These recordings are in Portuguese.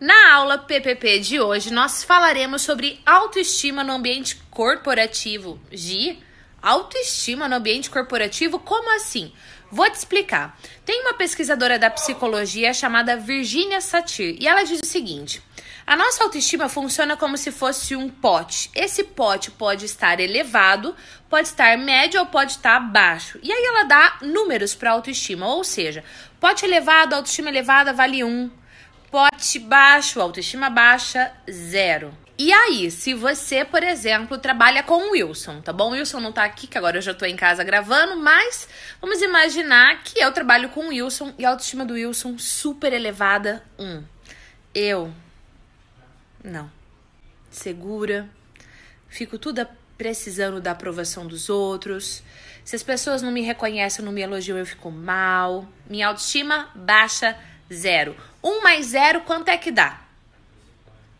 Na aula PPP de hoje, nós falaremos sobre autoestima no ambiente corporativo. Gi, autoestima no ambiente corporativo? Como assim? Vou te explicar. Tem uma pesquisadora da psicologia chamada Virginia Satir e ela diz o seguinte: a nossa autoestima funciona como se fosse um pote. Esse pote pode estar elevado, pode estar médio ou pode estar baixo. E aí ela dá números para autoestima, ou seja, pote elevado, autoestima elevada vale 1. Um pote baixo, autoestima baixa, zero. E aí, se você, por exemplo, trabalha com o Wilson, tá bom? O Wilson não tá aqui, que agora eu já tô em casa gravando, mas vamos imaginar que eu trabalho com o Wilson e a autoestima do Wilson super elevada, um. Eu não. Segura. Fico tudo precisando da aprovação dos outros. Se as pessoas não me reconhecem, não me elogiam, eu fico mal. Minha autoestima baixa Zero. Um mais zero, quanto é que dá?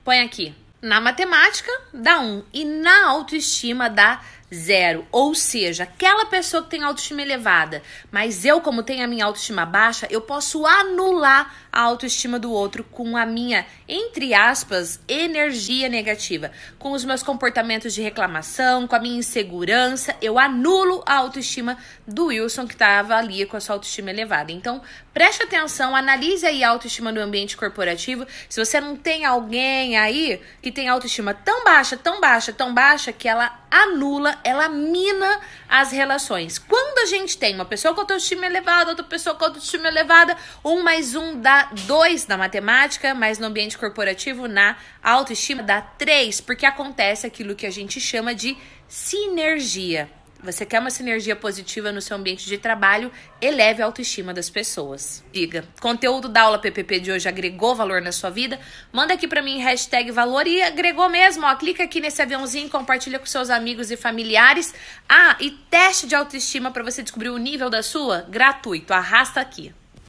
Põe aqui. Na matemática, dá um. E na autoestima, dá 0 zero. Ou seja, aquela pessoa que tem autoestima elevada, mas eu, como tenho a minha autoestima baixa, eu posso anular a autoestima do outro com a minha, entre aspas, energia negativa. Com os meus comportamentos de reclamação, com a minha insegurança, eu anulo a autoestima do Wilson que estava ali com a sua autoestima elevada. Então, preste atenção, analise aí a autoestima no ambiente corporativo. Se você não tem alguém aí que tem autoestima tão baixa, tão baixa, tão baixa, que ela anula, ela mina as relações. Quando a gente tem uma pessoa com autoestima elevada, outra pessoa com autoestima elevada, um mais um dá dois na matemática, mas no ambiente corporativo, na autoestima, dá três, porque acontece aquilo que a gente chama de sinergia. Você quer uma sinergia positiva no seu ambiente de trabalho, eleve a autoestima das pessoas. Diga, conteúdo da aula PPP de hoje agregou valor na sua vida? Manda aqui para mim hashtag valor e agregou mesmo, ó, clica aqui nesse aviãozinho, compartilha com seus amigos e familiares. Ah, e teste de autoestima para você descobrir o nível da sua, gratuito, arrasta aqui.